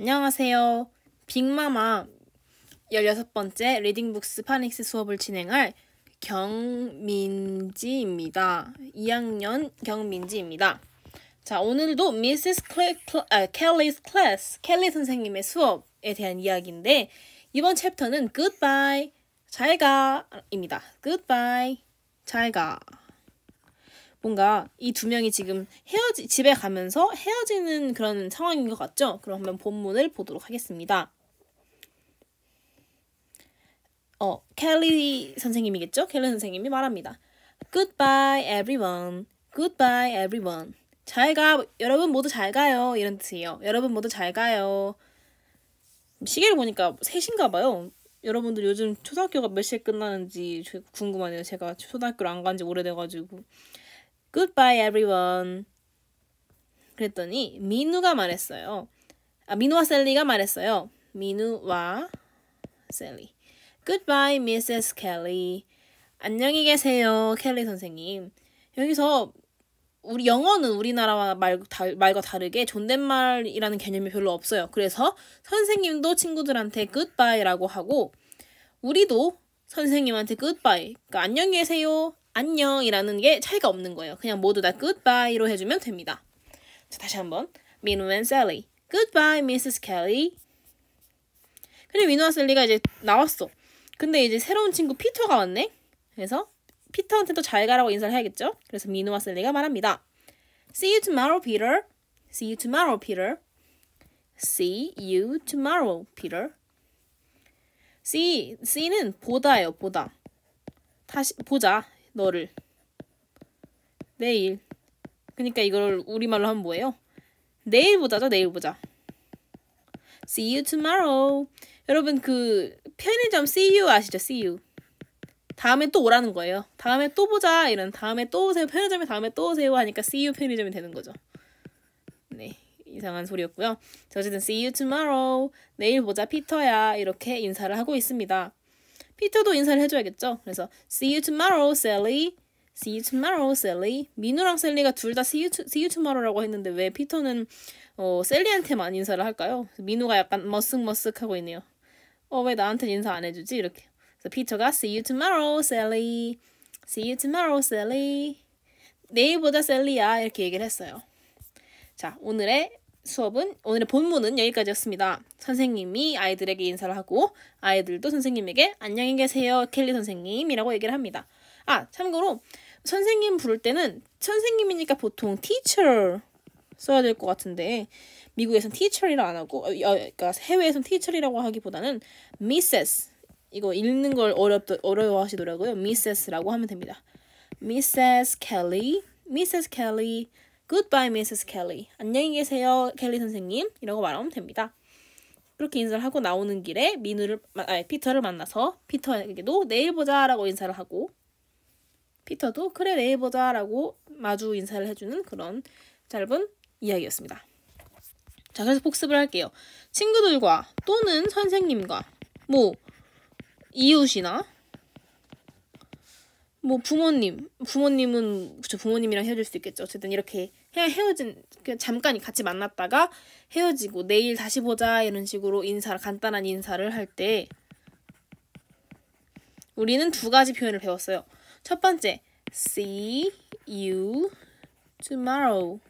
안녕하세요. 빅마마 16번째 리딩북스 파닉스 수업을 진행할 경민지입니다. 2학년 경민지입니다. 자, 오늘도 미세스 켈리스 아, 클래스, 켈리 선생님의 수업에 대한 이야기인데 이번 챕터는 g o o 잘가입니다. g o o 잘가. 뭔가 이 두 명이 지금 헤어지 집에 가면서 헤어지는 그런 상황인 것 같죠? 그러면 본문을 보도록 하겠습니다. 어, 켈리 선생님이겠죠? 켈리 선생님이 말합니다. Goodbye everyone. Goodbye everyone. 잘 가. 여러분 모두 잘 가요. 이런 뜻이에요. 여러분 모두 잘 가요. 시계를 보니까 3시인가 봐요. 여러분들 요즘 초등학교가 몇 시에 끝나는지 궁금하네요. 제가 초등학교를 안간지 오래돼가지고. Goodbye everyone. 그랬더니 민우가 말했어요. 아, 민우와 셀리가 말했어요. 민우와 셀리. Goodbye Mrs. Kelly. 안녕히 계세요, 켈리 선생님. 여기서 우리 영어는 우리나라와 말, 다, 말과 다르게 존댓말이라는 개념이 별로 없어요. 그래서 선생님도 친구들한테 goodbye라고 하고 우리도 선생님한테 goodbye, 그러니까 안녕히 계세요, 안녕이라는 게 차이가 없는 거예요. 그냥 모두 다 goodbye로 해주면 됩니다. 자, 다시 한번. 민우 and Goodbye, Mrs. Kelly. 그리 민우와 셀리가 이제 나왔어. 근데 이제 새로운 친구 피터가 왔네. 그래서 피터한테도 잘 가라고 인사를 해야겠죠? 그래서 민우와 셀리가 말합니다. See you tomorrow, Peter. See you tomorrow, Peter. See you tomorrow, Peter. See, see는 보다예요, 보다. 다시 보자. 너를 내일 그러니까 이걸 우리말로 하면 뭐예요? 내일 보자죠 내일 보자 See you tomorrow 여러분 그 편의점 see you 아시죠? see you 다음에 또 오라는 거예요 다음에 또 보자 이런 다음에 또 오세요 편의점에 다음에 또 오세요 하니까 see you 편의점이 되는 거죠 네 이상한 소리였고요. 어쨌든 see you tomorrow. 내일 보자 피터야 이렇게 인사를 하고 있습니다. 피터도 인사를 해줘야겠죠. 그래서 See you tomorrow, Sally. See you tomorrow, Sally. 민우랑 셀리가 둘 다 see, you to, see you tomorrow라고 했는데 왜 피터는 어, 셀리한테만 인사를 할까요? 민우가 약간 머쓱머쓱하고 있네요. 어, 왜 나한테 인사 안 해주지? 이렇게. 그래서 피터가 See you tomorrow, Sally. See you tomorrow, Sally. 내일 보자, 셀리야. 이렇게 얘기를 했어요. 자, 오늘의 수업은 오늘의 본문은 여기까지였습니다. 선생님이 아이들에게 인사를 하고 아이들도 선생님에게 안녕히 계세요 켈리 선생님이라고 얘기를 합니다. 아 참고로 선생님 부를 때는 선생님이니까 보통 teacher 써야 될 것 같은데 미국에선 teacher이라 안 하고 어, 어, 그러니까 해외에선 teacher이라고 하기보다는 m i s 이거 읽는 걸 어렵 다 어려워하시더라고요. m i s s 라고 하면 됩니다. Mrs. Kelly, Mrs. Kelly Goodbye, Mrs. Kelly. 안녕히 계세요, 켈리 선생님. 이라고 말하면 됩니다. 그렇게 인사를 하고 나오는 길에 민우를, 아 피터를 만나서 피터에게도 내일 보자라고 인사를 하고 피터도 그래 내일 보자라고 마주 인사를 해주는 그런 짧은 이야기였습니다. 자, 그래서 복습을 할게요. 친구들과 또는 선생님과 뭐 이웃이나 뭐 부모님 부모님은 그쵸 부모님이랑 헤어질 수 있겠죠 어쨌든 이렇게 그냥 헤어진 그냥 잠깐 같이 만났다가 헤어지고 내일 다시 보자 이런 식으로 인사 간단한 인사를 할 때 우리는 두 가지 표현을 배웠어요 첫 번째 see you tomorrow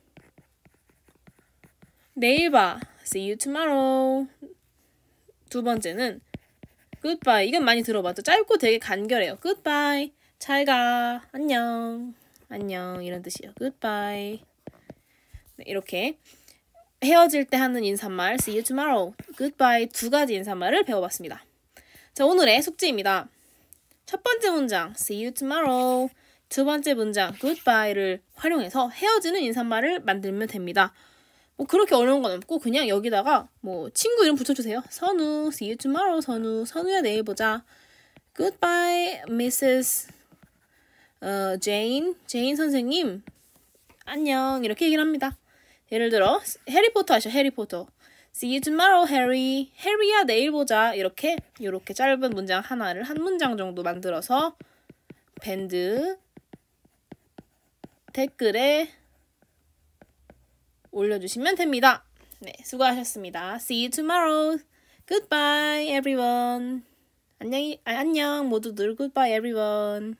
내일 봐 see you tomorrow 두 번째는 goodbye 이건 많이 들어봤죠 짧고 되게 간결해요 goodbye 잘 가. 안녕. 안녕. 이런 뜻이에요. goodbye. 네, 이렇게 헤어질 때 하는 인사말 see you tomorrow, goodbye 두 가지 인사말을 배워봤습니다. 자, 오늘의 숙제입니다. 첫 번째 문장 see you tomorrow 두 번째 문장 goodbye를 활용해서 헤어지는 인사말을 만들면 됩니다. 뭐 그렇게 어려운 건 없고 그냥 여기다가 뭐 친구 이름 붙여주세요. 선우 see you tomorrow 선우 선우야 내일 보자 goodbye Mrs. 어, 제인, 제인 선생님, 안녕. 이렇게 얘기를 합니다. 예를 들어, 해리포터 아시죠? 해리포터. See you tomorrow, Harry. 해리야, 내일 보자. 이렇게, 이렇게 짧은 문장 하나를 한 문장 정도 만들어서 밴드 댓글에 올려주시면 됩니다. 네, 수고하셨습니다. See you tomorrow. Goodbye, everyone. 안녕히, 아, 안녕, 모두들. Goodbye, everyone.